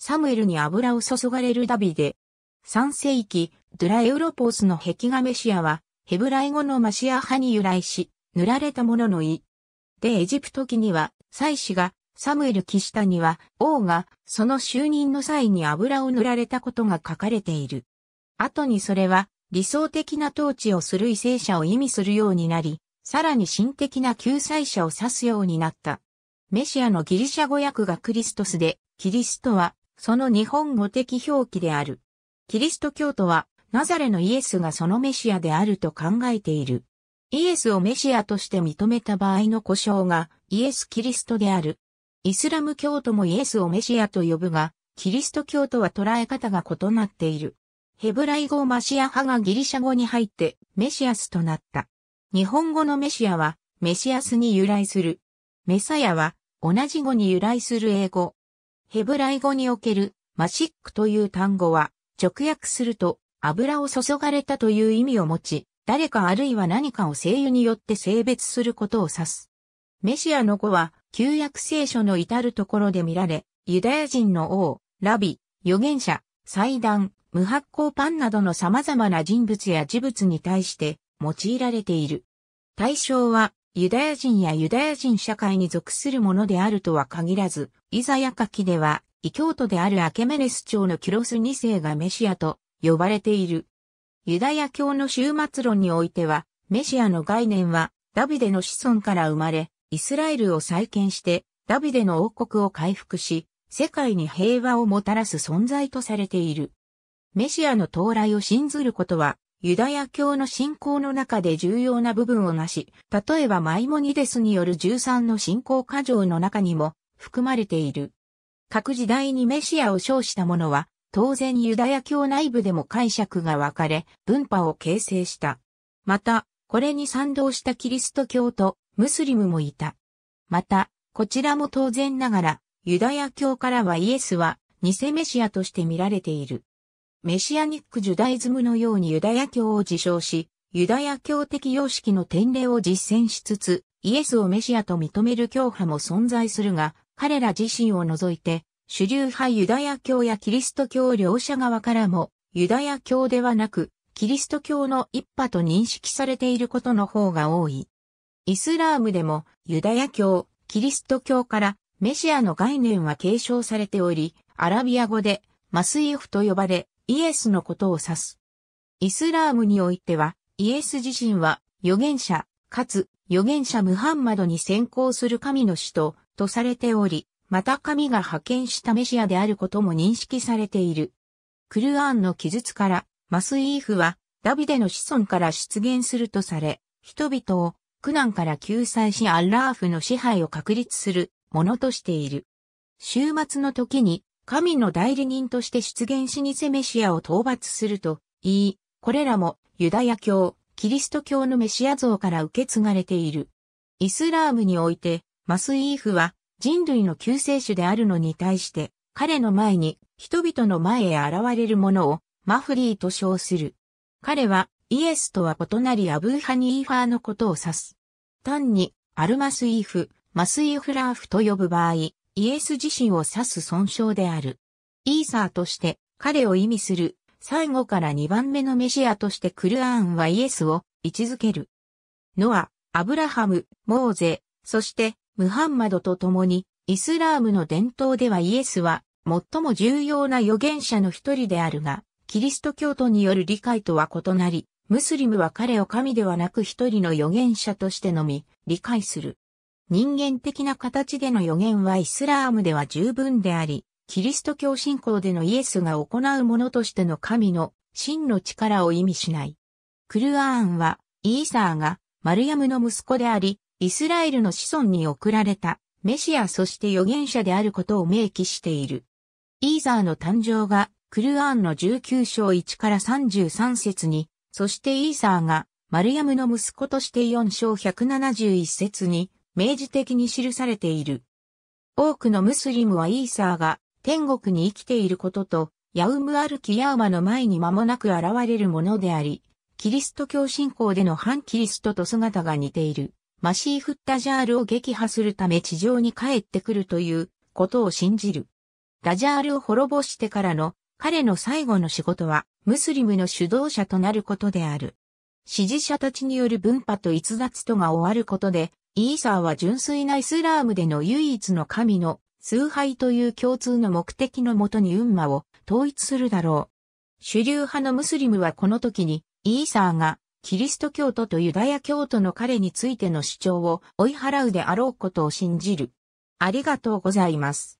サムエルに油を注がれるダビデ。3世紀、ドゥラエウロポースの壁画メシアは、ヘブライ語のマシア派に由来し、塗られたものの意。で、エジプト記には、祭司が、サムエル記下には、王が、その就任の際に油を塗られたことが書かれている。後にそれは、理想的な統治をする為政者を意味するようになり、さらに神的な救済者を指すようになった。メシアのギリシャ語訳がクリストスで、キリストはその日本語的表記である。キリスト教徒は、ナザレのイエスがそのメシアであると考えている。イエスをメシアとして認めた場合の故障がイエス・キリストである。イスラム教徒もイエスをメシアと呼ぶが、キリスト教徒は捉え方が異なっている。ヘブライ語マシア派がギリシャ語に入ってメシアスとなった。日本語のメシアはメシアスに由来する。メサヤは同じ語に由来する英語、ヘブライ語におけるマシックという単語は、直訳すると、油を注がれたという意味を持ち、誰かあるいは何かを精油によって性別することを指す。メシアの語は、旧約聖書の至るところで見られ、ユダヤ人の王、ラビ、預言者、祭壇、無発酵パンなどの様々な人物や事物に対して用いられている。対象はユダヤ人やユダヤ人社会に属するものであるとは限らず、イザヤ書きでは、異教徒であるアケメネス朝のキュロス2世がメシアと呼ばれている。ユダヤ教の終末論においては、メシアの概念は、ダビデの子孫から生まれ、イスラエルを再建して、ダビデの王国を回復し、世界に平和をもたらす存在とされている。メシアの到来を信ずることは、ユダヤ教の信仰の中で重要な部分をなし、例えばマイモニデスによる13の信仰過剰の中にも含まれている。各時代にメシアを称したものは、当然ユダヤ教内部でも解釈が分かれ、分派を形成した。また、これに賛同したキリスト教とムスリムもいた。また、こちらも当然ながら、ユダヤ教からはイエスは偽メシアとして見られている。メシアニックジュダイズムのようにユダヤ教を自称し、ユダヤ教的様式の典礼を実践しつつ、イエスをメシアと認める教派も存在するが、彼ら自身を除いて、主流派ユダヤ教やキリスト教両者側からも、ユダヤ教ではなく、キリスト教の一派と認識されていることの方が多い。イスラームでも、ユダヤ教、キリスト教からメシアの概念は継承されており、アラビア語でマスイフと呼ばれ、イエスのことを指す。イスラームにおいては、イエス自身は、預言者、かつ、預言者ムハンマドに先行する神の使徒、とされており、また神が派遣したメシアであることも認識されている。クルアンの記述から、マスイーフは、ダビデの子孫から出現するとされ、人々を苦難から救済しアッラーフの支配を確立するものとしている。終末の時に神の代理人として出現しにせメシアを討伐すると言い、これらもユダヤ教、キリスト教のメシア像から受け継がれている。イスラームにおいて、マスイーフは人類の救世主であるのに対して、彼の前に人々の前へ現れるものをマフリーと称する。彼はイエスとは異なりアブーハニーファーのことを指す。単にアルマスイーフ、マスイーフラーフと呼ぶ場合、イエス自身を指す損傷である。イーサーとして彼を意味する最後から2番目のメシアとしてクルアーンはイエスを位置づける。ノア、アブラハム、モーゼ、そしてムハンマドと共にイスラームの伝統ではイエスは最も重要な預言者の一人であるが、キリスト教徒による理解とは異なり、ムスリムは彼を神ではなく一人の預言者としてのみ理解する。人間的な形での予言はイスラームでは十分であり、キリスト教信仰でのイエスが行うものとしての神の真の力を意味しない。クルアーンは、イーサーがマルヤムの息子であり、イスラエルの子孫に送られたメシアそして預言者であることを明記している。イーザーの誕生がクルアーンの19章1から33節に、そしてイーサーがマルヤムの息子として4章171節に明示的に記されている。多くのムスリムはイーサーが天国に生きていることと、ヤウムアルキヤーマの前に間もなく現れるものであり、キリスト教信仰での反キリストと姿が似ている。マシーフッタジャールを撃破するため地上に帰ってくるということを信じる。ダジャールを滅ぼしてからの彼の最後の仕事はムスリムの主導者となることである。支持者たちによる分派と逸脱とが終わることでイーサーは純粋なイスラームでの唯一の神の崇拝という共通の目的のもとに運魔を統一するだろう。主流派のムスリムはこの時に、イーサーがキリスト教徒とユダヤ教徒の彼についての主張を追い払うであろうことを信じる。ありがとうございます。